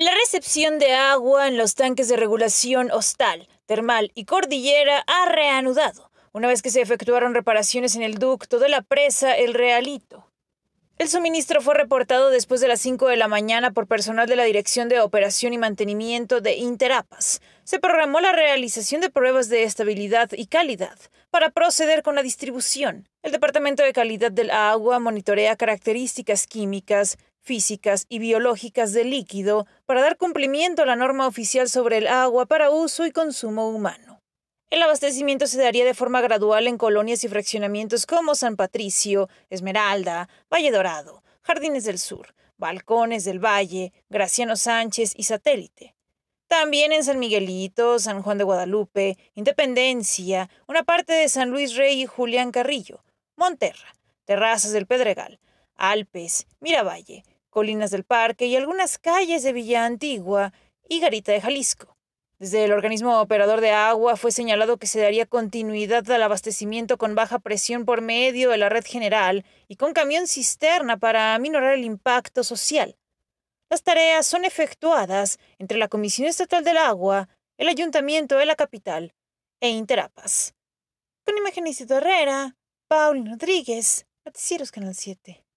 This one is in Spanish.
La recepción de agua en los tanques de regulación hostal, termal y cordillera ha reanudado, una vez que se efectuaron reparaciones en el ducto de la presa El Realito. El suministro fue reportado después de las 5 de la mañana por personal de la Dirección de Operación y Mantenimiento de Interapas. Se programó la realización de pruebas de estabilidad y calidad para proceder con la distribución. El Departamento de Calidad del Agua monitorea características químicas, físicas y biológicas de líquido para dar cumplimiento a la norma oficial sobre el agua para uso y consumo humano. El abastecimiento se daría de forma gradual en colonias y fraccionamientos como San Patricio, Esmeralda, Valle Dorado, Jardines del Sur, Balcones del Valle, Graciano Sánchez y Satélite. También en San Miguelito, San Juan de Guadalupe, Independencia, una parte de San Luis Rey y Julián Carrillo, Monterra, Terrazas del Pedregal, Alpes, Miravalle, Colinas del Parque y algunas calles de Villa Antigua y Garita de Jalisco. Desde el organismo operador de agua fue señalado que se daría continuidad al abastecimiento con baja presión por medio de la red general y con camión cisterna para aminorar el impacto social. Las tareas son efectuadas entre la Comisión Estatal del Agua, el Ayuntamiento de la Capital e Interapas. Con imagen de Herrera, Paul Rodríguez, Noticieros Canal 7.